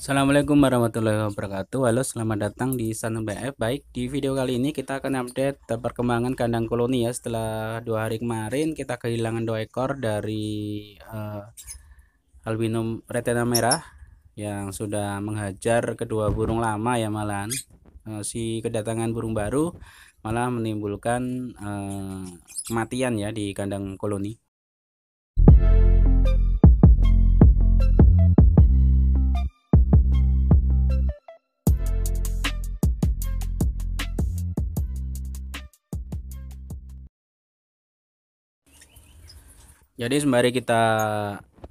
Assalamualaikum warahmatullahi wabarakatuh Halo selamat datang di Sanum BF Baik di video kali ini kita akan update perkembangan kandang koloni ya Setelah dua hari kemarin kita kehilangan dua ekor dari uh, albinum retina merah Yang sudah menghajar kedua burung lama ya malahan uh, Si kedatangan burung baru malah menimbulkan uh, kematian ya di kandang koloni Jadi sembari kita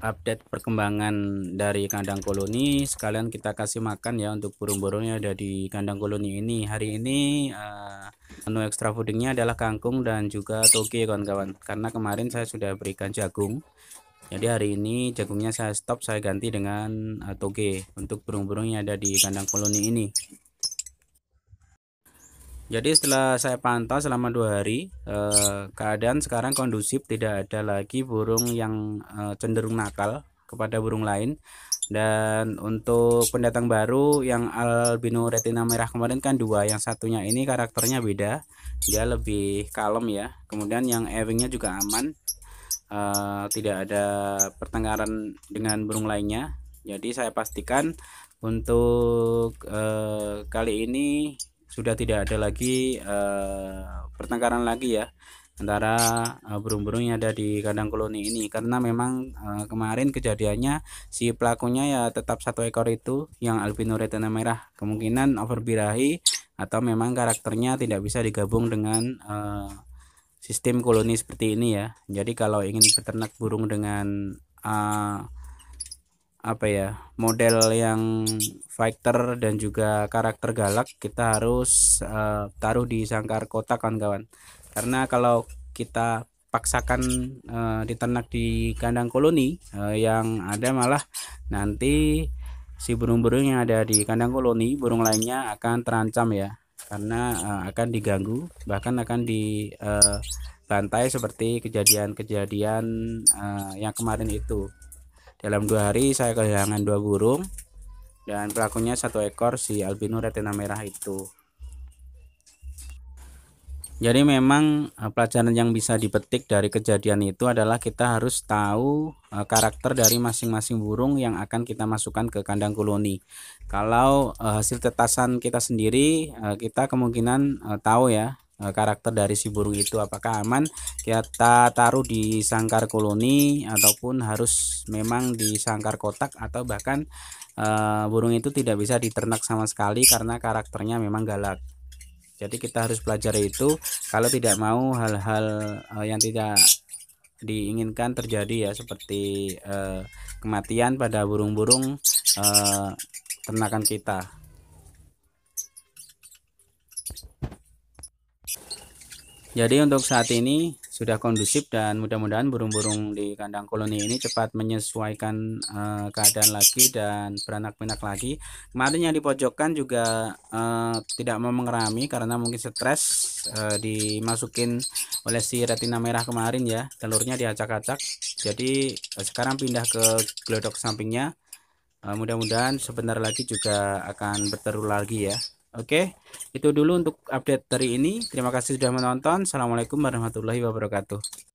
update perkembangan dari kandang koloni, sekalian kita kasih makan ya untuk burung-burungnya ada di kandang koloni ini. Hari ini uh, menu ekstra foodingnya adalah kangkung dan juga toge kawan-kawan. Karena kemarin saya sudah berikan jagung. Jadi hari ini jagungnya saya stop, saya ganti dengan uh, toge untuk burung-burung yang ada di kandang koloni ini jadi setelah saya pantau selama dua hari eh, keadaan sekarang kondusif tidak ada lagi burung yang eh, cenderung nakal kepada burung lain dan untuk pendatang baru yang albino retina merah kemarin kan dua yang satunya ini karakternya beda dia lebih kalem ya kemudian yang ewingnya juga aman eh, tidak ada pertengkaran dengan burung lainnya jadi saya pastikan untuk kali ini sudah tidak ada lagi uh, pertengkaran lagi ya antara eh, burung-burung yang ada di kandang koloni ini karena memang eh, kemarin kejadiannya si pelakunya ya tetap satu ekor itu yang albino retina merah kemungkinan over birahi atau memang karakternya tidak bisa digabung dengan sistem koloni seperti ini ya jadi kalau ingin peternak burung dengan apa ya model yang fighter dan juga karakter galak kita harus uh, taruh di sangkar kotak kawan-kawan karena kalau kita paksakan uh, diternak di kandang koloni uh, yang ada malah nanti si burung-burung yang ada di kandang koloni burung lainnya akan terancam ya karena uh, akan diganggu bahkan akan dibantai uh, seperti kejadian-kejadian uh, yang kemarin itu dalam dua hari saya kehilangan dua burung dan pelakunya satu ekor si albino retina merah itu. Jadi memang eh, pelajaran yang bisa dipetik dari kejadian itu adalah kita harus tahu eh, karakter dari masing-masing burung yang akan kita masukkan ke kandang koloni. Kalau eh, hasil tetasan kita sendiri, kita kemungkinan tahu ya Eh, karakter dari si burung itu apakah aman kita taruh di sangkar koloni ataupun harus memang di sangkar kotak atau bahkan uh, burung itu tidak bisa diternak sama sekali karena karakternya memang galak jadi kita harus pelajari itu kalau tidak mau hal-hal eh, yang tidak diinginkan terjadi ya seperti uh, kematian pada burung-burung ternakan kita Jadi untuk saat ini sudah kondusif dan mudah-mudahan burung-burung di kandang koloni ini cepat menyesuaikan uh, keadaan lagi dan beranak pinak lagi. Kemarin yang di pojokan juga uh, tidak mau mengerami karena mungkin stres uh, dimasukin oleh si retina merah kemarin ya, telurnya diacak-acak. Jadi uh, sekarang pindah ke gelodok sampingnya. Uh, mudah-mudahan sebentar lagi juga akan bertelur lagi ya. Oke, itu dulu untuk update dari ini. Terima kasih sudah menonton. Assalamualaikum warahmatullahi wabarakatuh.